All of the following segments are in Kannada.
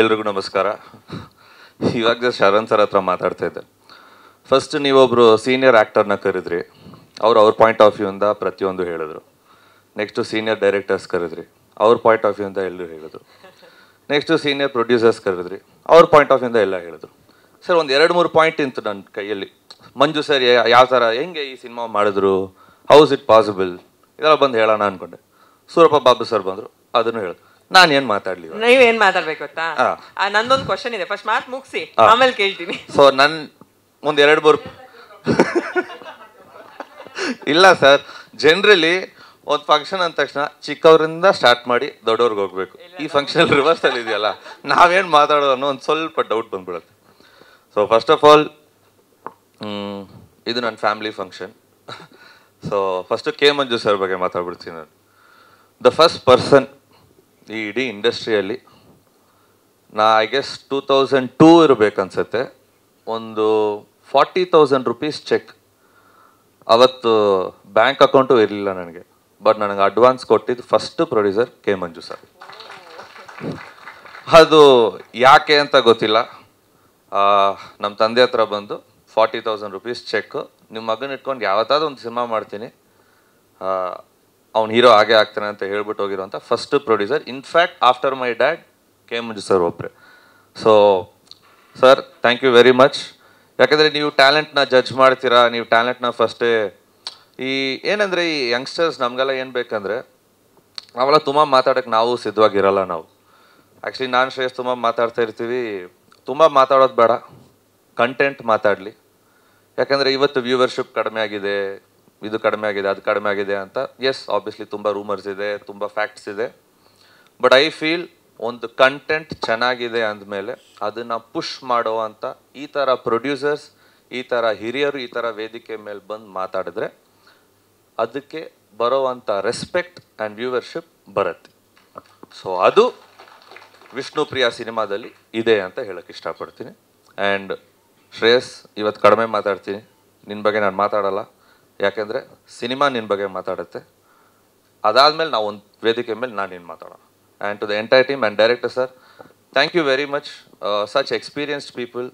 ಎಲ್ರಿಗೂ ನಮಸ್ಕಾರ ಇವಾಗ ಶರಣ್ ಸರ್ ಹತ್ರ ಮಾತಾಡ್ತಾ ಇದ್ದೆ ಫಸ್ಟ್ ನೀವೊಬ್ಬರು ಸೀನಿಯರ್ ಆ್ಯಕ್ಟರ್ನ ಕರೆದ್ರಿ ಅವ್ರು ಅವ್ರ ಪಾಯಿಂಟ್ ಆಫ್ ಇಂದ ಪ್ರತಿಯೊಂದು ಹೇಳಿದ್ರು ನೆಕ್ಸ್ಟು ಸೀನಿಯರ್ ಡೈರೆಕ್ಟರ್ಸ್ ಕರೆದ್ರಿ ಅವ್ರ ಪಾಯಿಂಟ್ ಆಫ್ ಇಂದ ಎಲ್ಲರೂ ಹೇಳಿದ್ರು ನೆಕ್ಸ್ಟು ಸೀನಿಯರ್ ಪ್ರೊಡ್ಯೂಸರ್ಸ್ ಕರೆದ್ರಿ ಅವ್ರ ಪಾಯಿಂಟ್ ಆಫ್ ಇಂದ ಎಲ್ಲ ಹೇಳಿದ್ರು ಸರ್ ಒಂದು ಎರಡು ಮೂರು ಪಾಯಿಂಟ್ ಇತ್ತು ನನ್ನ ಕೈಯಲ್ಲಿ ಮಂಜು ಸರ್ ಯಾವ ಥರ ಹೆಂಗೆ ಈ ಸಿನಿಮಾ ಮಾಡಿದ್ರು ಹೌಸ್ ಇಟ್ ಪಾಸಿಬಲ್ ಇದೆಲ್ಲ ಬಂದು ಹೇಳೋಣ ಅಂದ್ಕೊಂಡೆ ಸೂರಪ್ಪ ಬಾಬು ಸರ್ ಬಂದರು ಅದನ್ನು ಹೇಳಿದ್ರು ನಾನೇನ್ ಮಾತಾಡ್ಲಿ ಏನ್ ಮಾತಾಡ್ಬೇಕು ಗೊತ್ತಾ ನಂದೊಂದು ಕ್ವಶನ್ ಇದೆ ಫಸ್ಟ್ ಮಾತು ಮುಗಿಸಿ ಆಮೇಲೆ ಕೇಳ್ತೀನಿ ಸೊ ನನ್ ಒಂದ್ ಎರಡು ಬರ್ ಇಲ್ಲ ಸರ್ ಜನರಲಿ ಒಂದು ಫಂಕ್ಷನ್ ಅಂದ ತಕ್ಷಣ ಚಿಕ್ಕವರಿಂದ ಸ್ಟಾರ್ಟ್ ಮಾಡಿ ದೊಡ್ಡವ್ರಿಗೆ ಹೋಗ್ಬೇಕು ಈ ಫಂಕ್ಷನ್ ರಿವರ್ಸ್ ಅಲ್ಲಿ ಇದೆಯಲ್ಲ ನಾವೇನು ಮಾತಾಡೋದು ಅನ್ನೋ ಒಂದು ಸ್ವಲ್ಪ ಡೌಟ್ ಬಂದ್ಬಿಡುತ್ತೆ ಸೊ ಫಸ್ಟ್ ಆಫ್ ಆಲ್ ಇದು ನನ್ನ family function so first K Manju sir ಬಗ್ಗೆ ಮಾತಾಡ್ಬಿಡ್ತೀನಿ ನಾನು ದ ಫಸ್ಟ್ ಪರ್ಸನ್ ಈ ಇಡೀ ಇಂಡಸ್ಟ್ರಿಯಲ್ಲಿ ನಾ I guess two thousand two ಇರಬೇಕನ್ಸತ್ತೆ ಒಂದು ಫಾರ್ಟಿ ತೌಸಂಡ್ ರುಪೀಸ್ ಚೆಕ್ ಅವತ್ತು ಬ್ಯಾಂಕ್ ಅಕೌಂಟು ಇರಲಿಲ್ಲ ನನಗೆ ಬಟ್ ನನಗೆ ಅಡ್ವಾನ್ಸ್ ಕೊಟ್ಟಿದ್ದು first producer K Manju sir ಅದು ಯಾಕೆ ಅಂತ ಗೊತ್ತಿಲ್ಲ ನಮ್ಮ ತಂದೆ ಹತ್ರ ಬಂದು ಫಾರ್ಟಿ ತೌಸಂಡ್ ರುಪೀಸ್ ಚೆಕ್ ನಿಮ್ಮ ಮಗನ ಇಟ್ಕೊಂಡು ಯಾವತ್ತಾದ್ರೂ ಒಂದು ಸಿನಿಮಾ ಮಾಡ್ತೀನಿ ಅವ್ನು ಹೀರೋ ಹಾಗೆ ಆಗ್ತಾನೆ ಅಂತ ಹೇಳ್ಬಿಟ್ಟು ಹೋಗಿರೋಂಥ first producer in fact after my dad K Manju sir ಒಬ್ಬರೇ so sir thank you very much ಯಾಕಂದರೆ ನೀವು ಟ್ಯಾಲೆಂಟ್ನ ಜಡ್ಜ್ ಮಾಡ್ತೀರಾ ನೀವು ಟ್ಯಾಲೆಂಟ್ನ ಫಸ್ಟೇ ಈ ಏನಂದರೆ ಈ ಯಂಗ್ಸ್ಟರ್ಸ್ ನಮಗೆಲ್ಲ ಏನು ಬೇಕಂದರೆ ನಾವೆಲ್ಲ ತುಂಬ ಮಾತಾಡೋಕ್ಕೆ ನಾವು ಸಿದ್ಧವಾಗಿರಲ್ಲ ನಾವು ಆ್ಯಕ್ಚುಲಿ ನಾನು ಶ್ರೇಯಸ್ ತುಂಬ ಮಾತಾಡ್ತಾ ಇರ್ತೀವಿ ತುಂಬ ಮಾತಾಡೋದು ಬೇಡ ಕಂಟೆಂಟ್ ಮಾತಾಡಲಿ ಯಾಕಂದರೆ ಇವತ್ತು ವ್ಯೂವರ್ಶಿಪ್ ಕಡಿಮೆ ಆಗಿದೆ ಇದು ಕಡಿಮೆ ಆಗಿದೆ ಅದು ಕಡಿಮೆ ಆಗಿದೆ ಅಂತ ಎಸ್ ಆಬ್ವಿಯಸ್ಲಿ ತುಂಬ ರೂಮರ್ಸ್ ಇದೆ ತುಂಬ ಫ್ಯಾಕ್ಟ್ಸ್ ಇದೆ ಬಟ್ ಐ ಫೀಲ್ ಒಂದು ಕಂಟೆಂಟ್ ಚೆನ್ನಾಗಿದೆ ಅಂದಮೇಲೆ ಅದನ್ನು ಪುಷ್ ಮಾಡೋ ಅಂತ ಈ ಥರ ಪ್ರೊಡ್ಯೂಸರ್ಸ್ ಈ ಥರ ಹಿರಿಯರು ಈ ಥರ ವೇದಿಕೆ ಮೇಲೆ ಬಂದು ಮಾತಾಡಿದ್ರೆ ಅದಕ್ಕೆ ಬರೋವಂಥ ರೆಸ್ಪೆಕ್ಟ್ ಆ್ಯಂಡ್ ವ್ಯೂವರ್ಶಿಪ್ ಬರುತ್ತೆ ಸೊ ಅದು ವಿಷ್ಣು ಪ್ರಿಯಾ ಸಿನಿಮಾದಲ್ಲಿ ಇದೆ ಅಂತ ಹೇಳೋಕ್ಕೆ ಇಷ್ಟಪಡ್ತೀನಿ ಆ್ಯಂಡ್ ಶ್ರೇಯಸ್ ಇವತ್ತು ಕಡಿಮೆ ಮಾತಾಡ್ತೀನಿ ನಿನ್ನ ಬಗ್ಗೆ ನಾನು ಮಾತಾಡೋಲ್ಲ ಯಾಕೆಂದರೆ ಸಿನಿಮಾ ನಿನ್ನ ಬಗ್ಗೆ ಮಾತಾಡುತ್ತೆ ಅದಾದಮೇಲೆ ನಾವು ಒಂದು ವೇದಿಕೆ ಮೇಲೆ ನಾನು ನೀನು ಮಾತಾಡೋಣ and to the entire team and director sir thank you very much such experienced people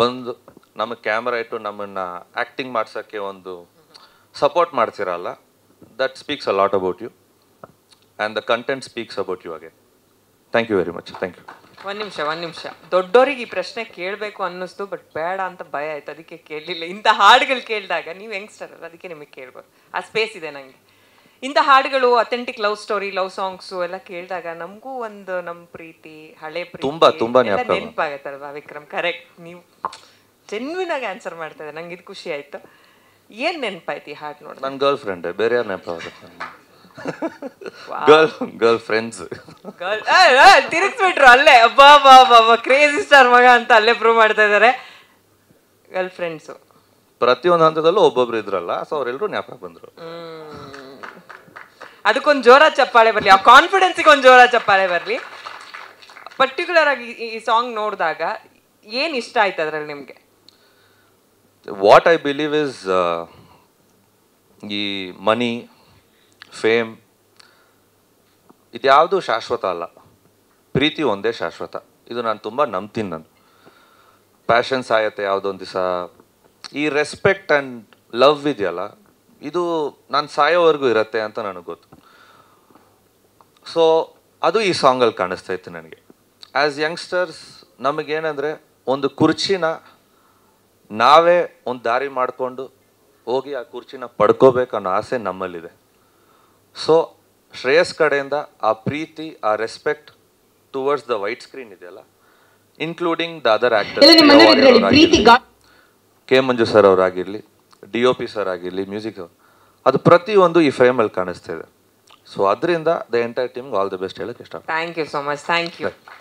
ಬಂದು ನಮ್ಮ ಕ್ಯಾಮ್ರಾ ಇಟ್ಟು ನಮ್ಮನ್ನು ಆ್ಯಕ್ಟಿಂಗ್ ಮಾಡ್ಸೋಕ್ಕೆ ಒಂದು ಸಪೋರ್ಟ್ ಮಾಡ್ತಿರಲ್ಲ that speaks a lot about you and the content speaks about you again thank you very much thank you ಒಂದ್ ನಿಮಿಷ ಒಂದ್ ನಿಮಿಷ ದೊಡ್ಡವರಿಗೆ ಈ ಪ್ರಶ್ನೆ ಕೇಳಬೇಕು ಅನ್ನಿಸ್ತು ಬಟ್ ಬೇಡ ಅಂತ ಭಯ ಆಯ್ತು ಅದಕ್ಕೆ ಕೇಳಲಿಲ್ಲ ಇಂಥ ಹಾಡುಗಳು ಕೇಳಿದಾಗ ನೀವು ಯಂಗ್ಸ್ಟರ್ ಅಲ್ಲ ಅದಕ್ಕೆ ನಿಮಗೆ ಕೇಳ್ಬೋದು ಆ ಸ್ಪೇಸ್ ಇದೆ ನನಗೆ ಇಂಥ ಹಾಡುಗಳು authentic love story love songs ಎಲ್ಲ ಕೇಳಿದಾಗ ನಮಗೂ ಒಂದು ನಮ್ಮ ಪ್ರೀತಿ ಹಳೆ ಪ್ರೀತಿ ತುಂಬಾ ತುಂಬಾ ನೆನಪಾಗತ್ತಲ್ವಾ ವಿಕ್ರಮ್ ಕರೆಕ್ಟ್ ನೀವು ಜೆನ್ವಿನ್ ಆಗಿ ಆನ್ಸರ್ ಮಾಡ್ತಾ ಇದ್ದಾರೆ ನಂಗೆ ಇದು ಖುಷಿ ಆಯ್ತು ಏನ್ ನೆನಪಾಯ್ತು ಈ ಹಾಡು ನೋಡಿ ನನ್ನ ಗರ್ಲ್ ಫ್ರೆಂಡ್ ಬೇರೆ ಯಾರು ನೆನಪಾಗುತ್ತೆ ಗರ್ಲ್ ಗರ್ಲ್ ಫ್ರೆಂಡ್ಸ್ ತಿರುಗಿಸ್ಬಿಟ್ರು ಅಲ್ಲೇ ಅಬ್ಬಾ ಬಾ ಕ್ರೇಜಿ ಸ್ಟಾರ್ ಮಗ ಅಂತ ಅಲ್ಲೇ ಪ್ರೂವ್ ಮಾಡ್ತಾ ಇದ್ದಾರೆ ಗರ್ಲ್ ಫ್ರೆಂಡ್ಸ್ ಪ್ರತಿಯೊಂದು ಹಂತದಲ್ಲೂ ಒಬ್ಬೊಬ್ರು ಇದ್ರಲ್ಲ ಸೊ ಅವರೆಲ್ಲರೂ ಬಂದ್ರು ಬಂದರು ಅದಕ್ಕೊಂದು ಜೋರ ಚಪ್ಪಾಳೆ ಬರಲಿ ಆ ಕಾನ್ಫಿಡೆನ್ಸಿಗೆ ಒಂದು ಜೋರ ಚಪ್ಪಾಳೆ ಬರಲಿ ಪರ್ಟಿಕ್ಯುಲರ್ ಆಗಿ ಈ ಸಾಂಗ್ ನೋಡಿದಾಗ ಏನು ಇಷ್ಟ ಆಯ್ತು ಅದರಲ್ಲಿ ನಿಮಗೆ ವಾಟ್ ಐ ಬಿಲೀವ್ ಇಸ್ ಈ ಮನಿ ಫೇಮ್ ಇದ್ಯಾವುದು ಶಾಶ್ವತ ಅಲ್ಲ ಪ್ರೀತಿ ಒಂದೇ ಶಾಶ್ವತ ಇದು ನಾನು ತುಂಬ ನಂಬ್ತೀನಿ ನಾನು ಪ್ಯಾಷನ್ ಸಾಯತ್ತೆ ಯಾವುದೊಂದು ದಿವಸ ಈ ರೆಸ್ಪೆಕ್ಟ್ ಆ್ಯಂಡ್ ಲವ್ ಇದೆಯಲ್ಲ ಇದು ನಾನು ಸಾಯೋವರೆಗೂ ಇರುತ್ತೆ ಅಂತ ನನಗೆ ಗೊತ್ತು ಸೊ ಅದು ಈ ಸಾಂಗಲ್ಲಿ ಕಾಣಿಸ್ತಾ ಇತ್ತು ನನಗೆ ಆ್ಯಸ್ ಯಂಗ್ಸ್ಟರ್ಸ್ ನಮಗೇನೆಂದರೆ ಒಂದು ಕುರ್ಚಿನ ನಾವೇ ಒಂದು ದಾರಿ ಮಾಡಿಕೊಂಡು ಹೋಗಿ ಆ ಕುರ್ಚಿನ ಪಡ್ಕೋಬೇಕನ್ನೋ ಅನ್ನೋ ಆಸೆ ನಮ್ಮಲ್ಲಿದೆ ಸೊ ಶ್ರೇಯಸ್ ಕಡೆಯಿಂದ ಆ ಪ್ರೀತಿ ಆ respect towards the white screen ಇದೆಯಲ್ಲ including the other actor K Manju sir ಅವರಾಗಿರಲಿ ಡಿ ಒ ಪಿ ಸರ್ ಆಗಿರಲಿ ಮ್ಯೂಸಿಕ್ ಅದು ಪ್ರತಿಯೊಂದು ಈ ಫ್ರೇಮಲ್ಲಿ ಇದೆ ಸೊ ಅದರಿಂದ the entire team all the best ಹೇಳಕ್ಕೆ ಇಷ್ಟ thank you so much thank you